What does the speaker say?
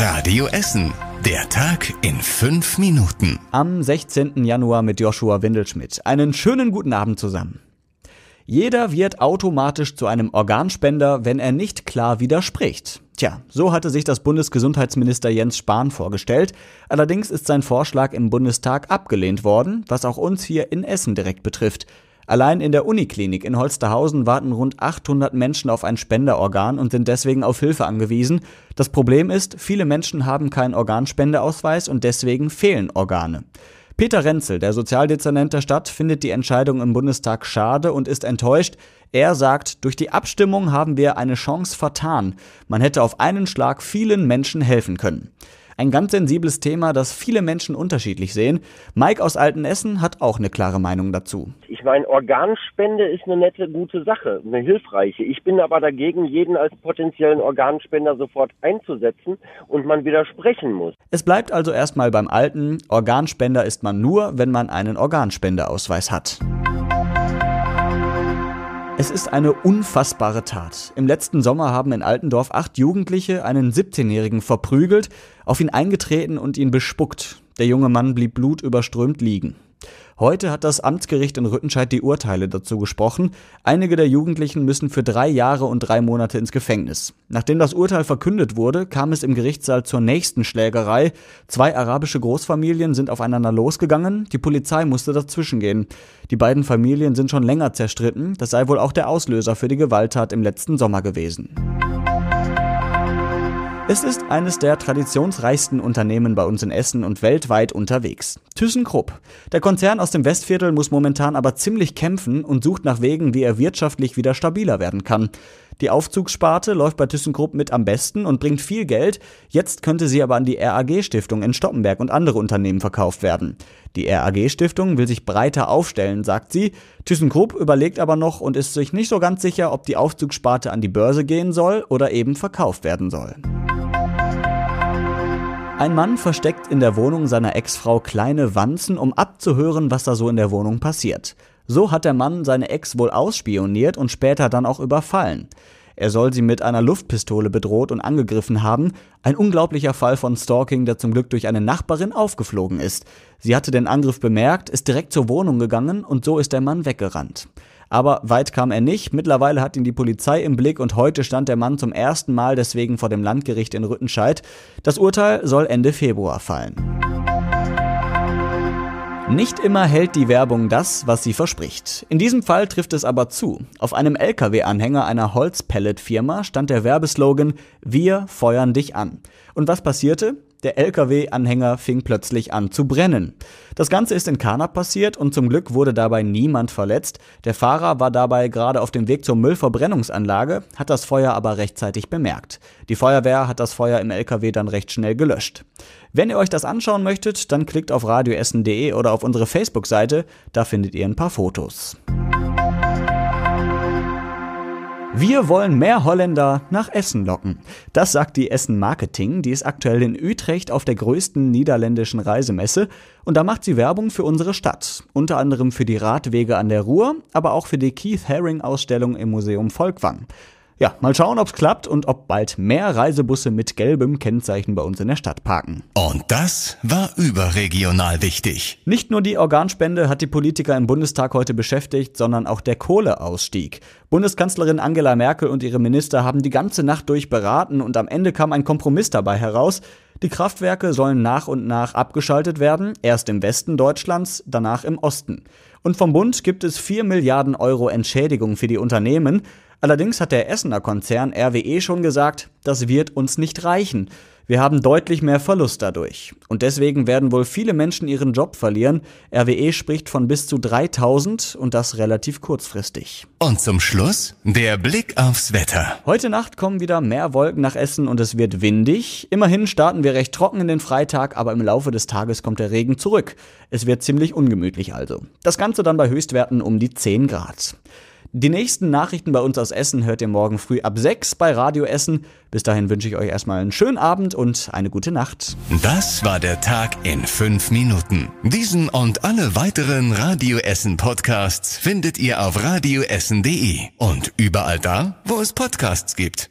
Radio Essen. Der Tag in fünf Minuten. Am 16. Januar mit Joshua Windelschmidt. Einen schönen guten Abend zusammen. Jeder wird automatisch zu einem Organspender, wenn er nicht klar widerspricht. Tja, so hatte sich das Bundesgesundheitsminister Jens Spahn vorgestellt. Allerdings ist sein Vorschlag im Bundestag abgelehnt worden, was auch uns hier in Essen direkt betrifft. Allein in der Uniklinik in Holsterhausen warten rund 800 Menschen auf ein Spenderorgan und sind deswegen auf Hilfe angewiesen. Das Problem ist, viele Menschen haben keinen Organspendeausweis und deswegen fehlen Organe. Peter Renzel, der Sozialdezernent der Stadt, findet die Entscheidung im Bundestag schade und ist enttäuscht. Er sagt, durch die Abstimmung haben wir eine Chance vertan. Man hätte auf einen Schlag vielen Menschen helfen können. Ein ganz sensibles Thema, das viele Menschen unterschiedlich sehen. Mike aus Altenessen hat auch eine klare Meinung dazu. Ich meine, Organspende ist eine nette, gute Sache, eine hilfreiche. Ich bin aber dagegen, jeden als potenziellen Organspender sofort einzusetzen und man widersprechen muss. Es bleibt also erstmal beim Alten. Organspender ist man nur, wenn man einen Organspendeausweis hat. Es ist eine unfassbare Tat. Im letzten Sommer haben in Altendorf acht Jugendliche einen 17-Jährigen verprügelt, auf ihn eingetreten und ihn bespuckt. Der junge Mann blieb blutüberströmt liegen. Heute hat das Amtsgericht in Rüttenscheid die Urteile dazu gesprochen. Einige der Jugendlichen müssen für drei Jahre und drei Monate ins Gefängnis. Nachdem das Urteil verkündet wurde, kam es im Gerichtssaal zur nächsten Schlägerei. Zwei arabische Großfamilien sind aufeinander losgegangen. Die Polizei musste dazwischengehen. Die beiden Familien sind schon länger zerstritten. Das sei wohl auch der Auslöser für die Gewalttat im letzten Sommer gewesen. Es ist eines der traditionsreichsten Unternehmen bei uns in Essen und weltweit unterwegs. ThyssenKrupp. Der Konzern aus dem Westviertel muss momentan aber ziemlich kämpfen und sucht nach Wegen, wie er wirtschaftlich wieder stabiler werden kann. Die Aufzugssparte läuft bei ThyssenKrupp mit am besten und bringt viel Geld. Jetzt könnte sie aber an die RAG-Stiftung in Stoppenberg und andere Unternehmen verkauft werden. Die RAG-Stiftung will sich breiter aufstellen, sagt sie. ThyssenKrupp überlegt aber noch und ist sich nicht so ganz sicher, ob die Aufzugssparte an die Börse gehen soll oder eben verkauft werden soll. Ein Mann versteckt in der Wohnung seiner Ex-Frau kleine Wanzen, um abzuhören, was da so in der Wohnung passiert. So hat der Mann seine Ex wohl ausspioniert und später dann auch überfallen. Er soll sie mit einer Luftpistole bedroht und angegriffen haben. Ein unglaublicher Fall von Stalking, der zum Glück durch eine Nachbarin aufgeflogen ist. Sie hatte den Angriff bemerkt, ist direkt zur Wohnung gegangen und so ist der Mann weggerannt. Aber weit kam er nicht. Mittlerweile hat ihn die Polizei im Blick und heute stand der Mann zum ersten Mal deswegen vor dem Landgericht in Rüttenscheid. Das Urteil soll Ende Februar fallen. Nicht immer hält die Werbung das, was sie verspricht. In diesem Fall trifft es aber zu. Auf einem LKW-Anhänger einer Holzpellet-Firma stand der Werbeslogan Wir feuern dich an. Und was passierte? Der LKW-Anhänger fing plötzlich an zu brennen. Das Ganze ist in Kana passiert und zum Glück wurde dabei niemand verletzt. Der Fahrer war dabei gerade auf dem Weg zur Müllverbrennungsanlage, hat das Feuer aber rechtzeitig bemerkt. Die Feuerwehr hat das Feuer im LKW dann recht schnell gelöscht. Wenn ihr euch das anschauen möchtet, dann klickt auf radioessen.de oder auf unsere Facebook-Seite, da findet ihr ein paar Fotos. Wir wollen mehr Holländer nach Essen locken. Das sagt die Essen Marketing, die ist aktuell in Utrecht auf der größten niederländischen Reisemesse und da macht sie Werbung für unsere Stadt, unter anderem für die Radwege an der Ruhr, aber auch für die Keith Haring Ausstellung im Museum Volkwang. Ja, mal schauen, ob es klappt und ob bald mehr Reisebusse mit gelbem Kennzeichen bei uns in der Stadt parken. Und das war überregional wichtig. Nicht nur die Organspende hat die Politiker im Bundestag heute beschäftigt, sondern auch der Kohleausstieg. Bundeskanzlerin Angela Merkel und ihre Minister haben die ganze Nacht durch beraten und am Ende kam ein Kompromiss dabei heraus. Die Kraftwerke sollen nach und nach abgeschaltet werden, erst im Westen Deutschlands, danach im Osten. Und vom Bund gibt es 4 Milliarden Euro Entschädigung für die Unternehmen. Allerdings hat der Essener Konzern RWE schon gesagt, das wird uns nicht reichen. Wir haben deutlich mehr Verlust dadurch. Und deswegen werden wohl viele Menschen ihren Job verlieren. RWE spricht von bis zu 3000 und das relativ kurzfristig. Und zum Schluss der Blick aufs Wetter. Heute Nacht kommen wieder mehr Wolken nach Essen und es wird windig. Immerhin starten wir recht trocken in den Freitag, aber im Laufe des Tages kommt der Regen zurück. Es wird ziemlich ungemütlich also. Das Ganze Ganze dann bei Höchstwerten um die 10 Grad. Die nächsten Nachrichten bei uns aus Essen hört ihr morgen früh ab 6 bei Radio Essen. Bis dahin wünsche ich euch erstmal einen schönen Abend und eine gute Nacht. Das war der Tag in 5 Minuten. Diesen und alle weiteren Radio Essen Podcasts findet ihr auf radioessen.de und überall da, wo es Podcasts gibt.